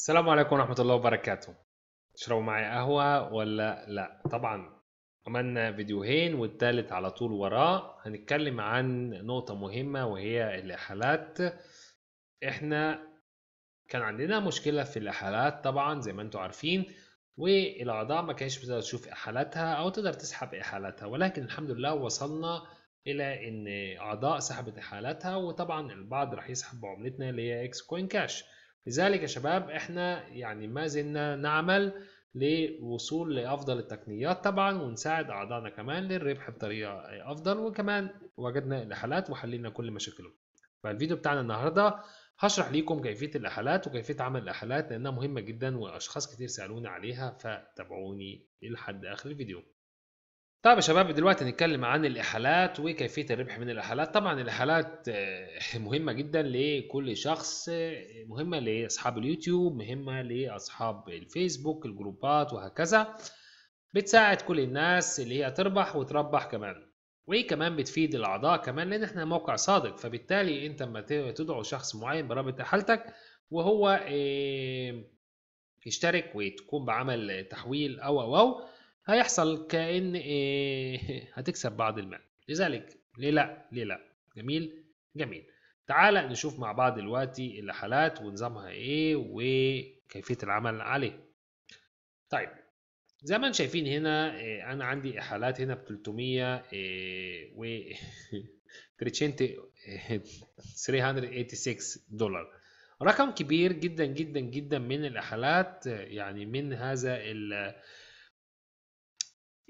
السلام عليكم ورحمة الله وبركاته تشربوا معي قهوة ولا لا طبعا عملنا فيديوهين والتالت على طول وراه هنتكلم عن نقطة مهمة وهي الإحالات احنا كان عندنا مشكلة في الإحالات طبعا زي ما انتم عارفين والأعضاء ما كانش بتقدر تشوف إحالاتها أو تقدر تسحب إحالاتها ولكن الحمد لله وصلنا إلى إن أعضاء سحبت إحالاتها وطبعا البعض راح يسحب بعملتنا اللي هي إكس كوين كاش لذلك يا شباب احنا يعني ما زلنا نعمل للوصول لافضل التقنيات طبعا ونساعد اعضائنا كمان للربح بطريقه افضل وكمان وجدنا الاحالات وحللنا كل مشاكلهم فالفيديو بتاعنا النهارده هشرح لكم كيفيه الاحالات وكيفيه عمل الاحالات لانها مهمه جدا واشخاص كتير سالوني عليها فتابعوني لحد اخر الفيديو طيب يا شباب دلوقتي هنتكلم عن الإحالات وكيفية الربح من الإحالات طبعا الإحالات مهمة جدا لكل شخص مهمة لأصحاب اليوتيوب مهمة لأصحاب الفيسبوك الجروبات وهكذا بتساعد كل الناس اللي هي تربح وتربح كمان وكمان بتفيد الأعضاء كمان لأن احنا موقع صادق فبالتالي انت لما تدعو شخص معين برابط إحالتك وهو يشترك وتكون بعمل تحويل أو أو أو هيحصل كأن إيه هتكسب بعض المال لذلك ليه لا ليه لا جميل جميل تعال نشوف مع بعض دلوقتي الحالات ونظامها ايه وكيفية العمل عليه طيب زي ما انتم شايفين هنا إيه انا عندي احالات هنا ب 300 إيه و 386 إيه، دولار رقم كبير جدا جدا جدا من الاحالات يعني من هذا ال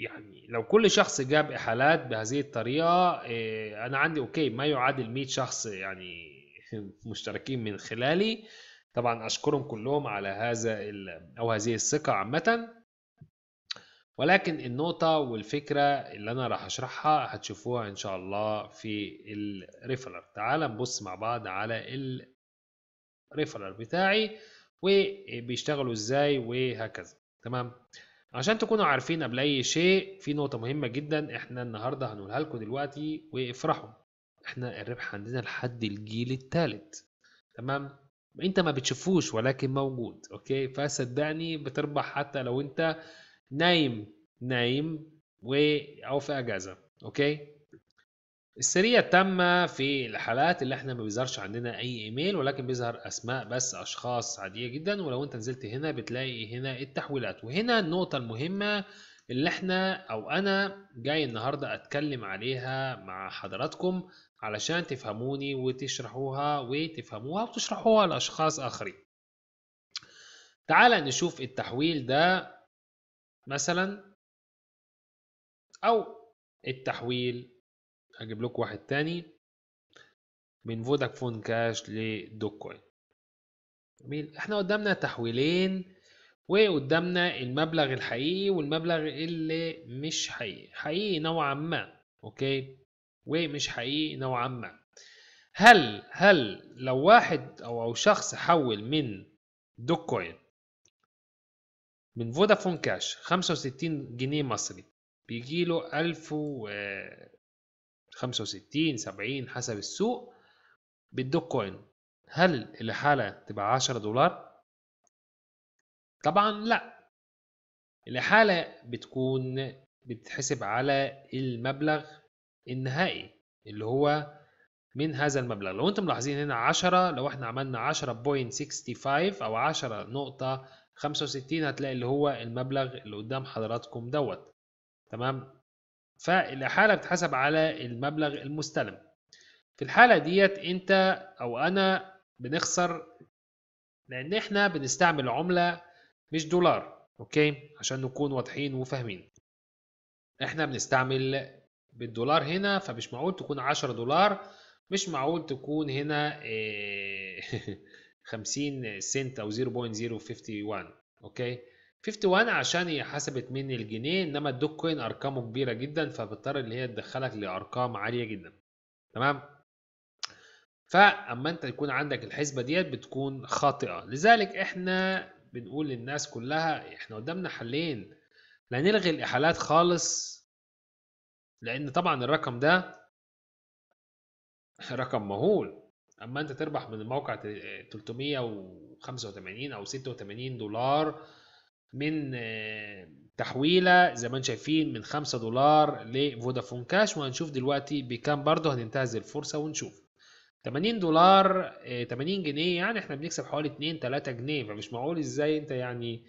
يعني لو كل شخص جاب احالات بهذه الطريقه إيه، انا عندي اوكي ما يعادل 100 شخص يعني مشتركين من خلالي طبعا اشكرهم كلهم على هذا او هذه الثقه عامه ولكن النقطه والفكره اللي انا راح اشرحها هتشوفوها ان شاء الله في الريفلر تعال نبص مع بعض على الريفلر بتاعي وبيشتغلوا ازاي وهكذا تمام عشان تكونوا عارفين قبل اي شيء في نقطه مهمه جدا احنا النهارده هنقولها لكم دلوقتي وافرحوا احنا الربح عندنا لحد الجيل الثالث تمام انت ما بتشوفوش ولكن موجود اوكي فصدقني بتربح حتى لو انت نايم نايم و او في اجازه اوكي السرية التامة في الحالات اللي احنا ما بيظهرش عندنا اي ايميل ولكن بيظهر اسماء بس اشخاص عادية جدا ولو انت نزلت هنا بتلاقي هنا التحويلات وهنا النقطة المهمة اللي احنا او انا جاي النهاردة اتكلم عليها مع حضراتكم علشان تفهموني وتشرحوها وتفهموها وتشرحوها لاشخاص اخرين تعال نشوف التحويل ده مثلا او التحويل هجيب لكم واحد تاني من فودافون كاش لدوكوين جميل احنا قدامنا تحويلين وقدامنا المبلغ الحقيقي والمبلغ اللي مش حقيقي حقيقي نوعا ما اوكي ومش حقيقي نوعا ما هل هل لو واحد او او شخص حول من دوكوين من فودافون كاش 65 جنيه مصري بيجيله ألف و 65 70 حسب السوق بالدوك كوين هل الإحالة تبقى 10 دولار؟ طبعا لا الإحالة بتكون بتتحسب على المبلغ النهائي اللي هو من هذا المبلغ لو انتم ملاحظين هنا 10 لو احنا عملنا 10.65 او 10 نقطة 65 هتلاقي اللي هو المبلغ اللي قدام حضراتكم دوت تمام فالإحالة بتحسب على المبلغ المستلم في الحالة ديت أنت أو أنا بنخسر لأن إحنا بنستعمل عملة مش دولار أوكي عشان نكون واضحين وفاهمين إحنا بنستعمل بالدولار هنا فمش معقول تكون 10 دولار مش معقول تكون هنا 50 آه، سنت أو 0.051 أوكي 51 عشان هي حسبت مني الجنيه انما الدوك كوين ارقامه كبيره جدا فبضطر ان هي تدخلك لارقام عاليه جدا تمام فاما انت يكون عندك الحسبه ديت بتكون خاطئه لذلك احنا بنقول للناس كلها احنا قدامنا حلين لا نلغي الاحالات خالص لان طبعا الرقم ده رقم مهول اما انت تربح من الموقع 385 او 86 دولار من آه، تحويله زي ما انتم شايفين من 5 دولار لفودافون كاش وهنشوف دلوقتي بكام برضه هننتهز الفرصه ونشوف 80 دولار 80 آه، جنيه يعني احنا بنكسب حوالي 2 3 جنيه فمش معقول ازاي انت يعني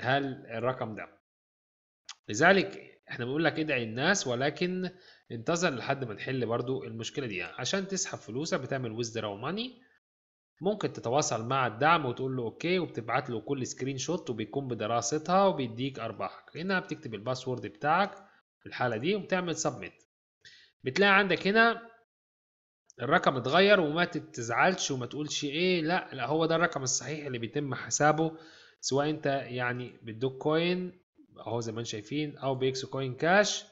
هل الرقم ده لذلك احنا بنقول لك ادعي الناس ولكن انتظر لحد ما نحل برضو المشكله دي عشان تسحب فلوسك بتعمل ويزدراو ماني ممكن تتواصل مع الدعم وتقول له اوكي وبتبعت له كل سكرين شوت وبيقوم بدراستها وبيديك ارباحك هنا بتكتب الباسورد بتاعك في الحاله دي وبتعمل سبميت بتلاقي عندك هنا الرقم اتغير وما تزعلش وما تقولش ايه لا لا هو ده الرقم الصحيح اللي بيتم حسابه سواء انت يعني بالدوك كوين اهو زي ما انتم شايفين او باكس كوين كاش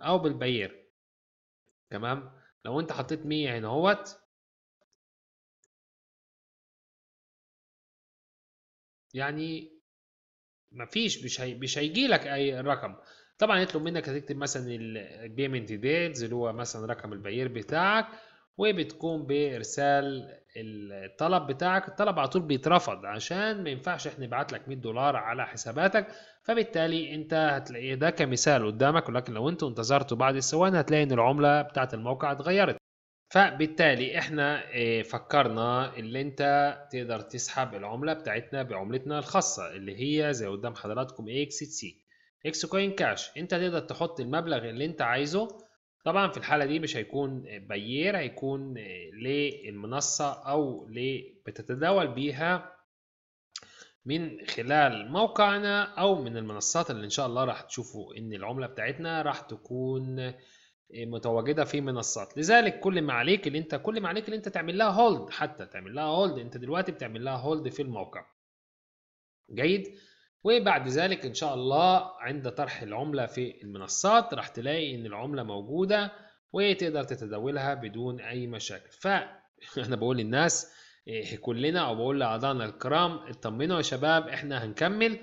او بالبير تمام لو انت حطيت 100 هنا اهوت يعني ما فيش مش هي... مش هيجي لك اي رقم طبعا هيطلب منك هتكتب مثلا البيمنت ديتيلز اللي هو مثلا رقم البيير بتاعك وبتقوم بارسال الطلب بتاعك الطلب على طول بيترفض عشان ما ينفعش احنا نبعت لك 100 دولار على حساباتك فبالتالي انت هتلاقي ده كمثال قدامك ولكن لو انتوا انتظرتوا بعد الثواني هتلاقي ان العمله بتاعه الموقع اتغيرت فبالتالي احنا آه، فكرنا اللي انت تقدر تسحب العمله بتاعتنا بعملتنا الخاصه اللي هي زي قدام حضراتكم اكس سي اكس كوين كاش انت تقدر تحط المبلغ اللي انت عايزه طبعا في الحاله دي مش هيكون بيير هيكون آه، للمنصه او بتتداول بيها من خلال موقعنا او من المنصات اللي ان شاء الله راح تشوفوا ان العمله بتاعتنا راح تكون متواجده في منصات لذلك كل ما عليك اللي انت كل ما عليك اللي انت تعمل لها هولد حتى تعمل لها هولد انت دلوقتي بتعمل لها هولد في الموقع جيد وبعد ذلك ان شاء الله عند طرح العمله في المنصات راح تلاقي ان العمله موجوده وتقدر تتداولها بدون اي مشاكل فانا بقول للناس إيه، كلنا او بقول لاعضائنا الكرام اطمنوا يا شباب احنا هنكمل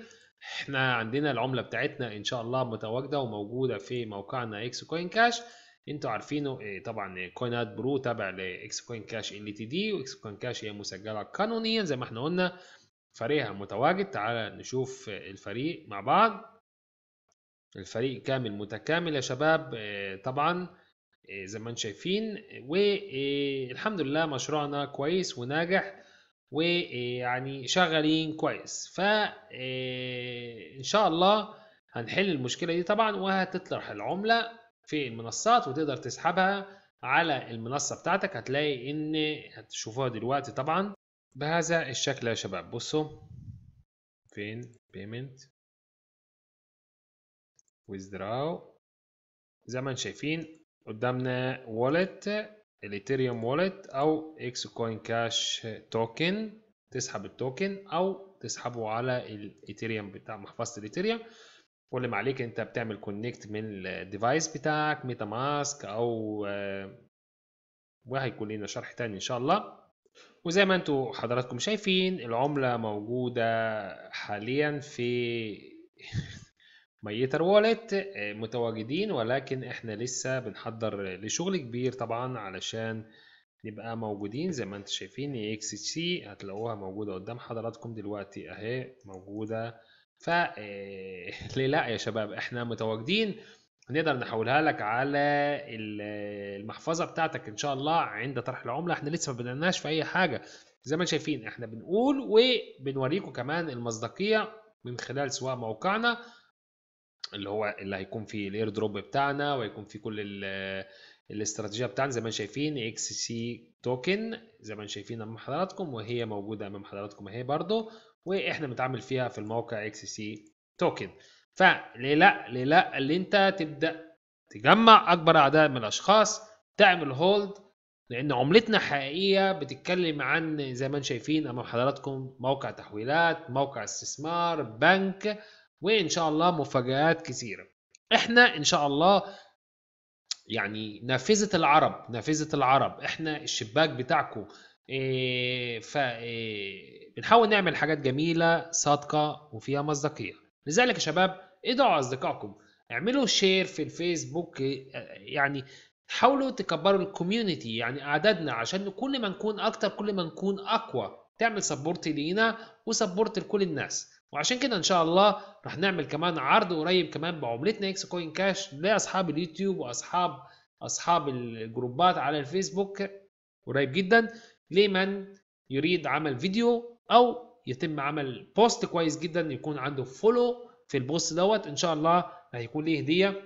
احنا عندنا العمله بتاعتنا ان شاء الله متواجده وموجوده في موقعنا اكس كوين كاش انتوا عارفينه إيه، طبعا كوينات برو تابع لاكس كوين كاش ال تي دي واكس كوين كاش هي مسجله قانونيا زي ما احنا قلنا فريقها متواجد تعال نشوف الفريق مع بعض الفريق كامل متكامل يا شباب إيه، طبعا إيه، زي ما انتم شايفين والحمد لله مشروعنا كويس وناجح ويعني شغالين كويس ف آه، ان شاء الله هنحل المشكله دي طبعا وهتطرح العمله في المنصات وتقدر تسحبها على المنصه بتاعتك هتلاقي ان هتشوفوها دلوقتي طبعا بهذا الشكل يا شباب بصوا فين بيمنت ويزدراو زي ما شايفين قدامنا والت الإيثيريوم واليت أو إكس كوين كاش توكن تسحب التوكن أو تسحبه على الإيثيريوم بتاع محفظة الإيثيريوم كل ما عليك أنت بتعمل كونكت من الديفايس بتاعك ميتا ماسك أو آه، وهيكون لنا شرح تاني إن شاء الله وزي ما انتم حضراتكم شايفين العملة موجودة حاليا في ميتر والت آه، متواجدين ولكن احنا لسه بنحضر لشغل كبير طبعا علشان نبقى موجودين زي ما انتم شايفين اكس سي هتلاقوها موجوده قدام حضراتكم دلوقتي اهي موجوده ف آه، ليه لا يا شباب احنا متواجدين نقدر نحولها لك على المحفظه بتاعتك ان شاء الله عند طرح العمله احنا لسه ما بدأناش في اي حاجه زي ما انتم شايفين احنا بنقول وبنوريكم كمان المصداقيه من خلال سواء موقعنا اللي هو اللي هيكون فيه الاير دروب بتاعنا وهيكون فيه كل الاستراتيجيه بتاعنا زي ما شايفين اكس سي توكن زي ما شايفين امام حضراتكم وهي موجوده امام حضراتكم اهي برضو واحنا بنتعامل فيها في الموقع اكس سي توكن فليه لا ليه لا اللي انت تبدا تجمع اكبر اعداد من الاشخاص تعمل هولد لان عملتنا حقيقيه بتتكلم عن زي ما شايفين امام حضراتكم موقع تحويلات موقع استثمار بنك وان شاء الله مفاجآت كثيره احنا ان شاء الله يعني نافذه العرب نافذه العرب احنا الشباك بتاعكم إيه، ف إيه، بنحاول نعمل حاجات جميله صادقه وفيها مصداقيه لذلك يا شباب ادعوا اصدقائكم اعملوا شير في الفيسبوك إيه، يعني حاولوا تكبروا الكوميونتي يعني اعدادنا عشان كل ما نكون اكتر كل ما نكون اقوى تعمل سبورت لينا وسبورت لكل الناس وعشان كده ان شاء الله رح نعمل كمان عرض قريب كمان بعملتنا اكس كوين كاش لاصحاب اليوتيوب واصحاب اصحاب الجروبات على الفيسبوك قريب جدا لمن يريد عمل فيديو او يتم عمل بوست كويس جدا يكون عنده فولو في البوست دوت ان شاء الله هيكون ليه هديه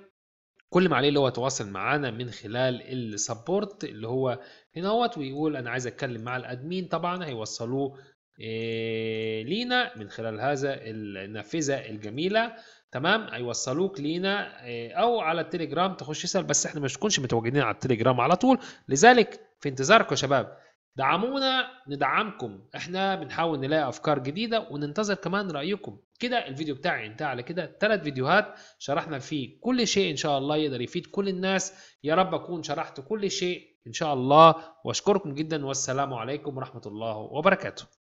كل ما عليه اللي هو يتواصل معانا من خلال السبورت اللي هو هنا ويقول انا عايز اتكلم مع الادمين طبعا هيوصلوه إيه، لينا من خلال هذا النافذه الجميله تمام هيوصلوك لينا إيه، او على التليجرام تخش اسال بس احنا مش كنش متواجدين على التليجرام على طول لذلك في انتظاركم يا شباب دعمونا ندعمكم احنا بنحاول نلاقي افكار جديده وننتظر كمان رايكم كده الفيديو بتاعي انتهى على كده ثلاث فيديوهات شرحنا فيه كل شيء ان شاء الله يقدر يفيد كل الناس يا رب اكون شرحت كل شيء ان شاء الله واشكركم جدا والسلام عليكم ورحمه الله وبركاته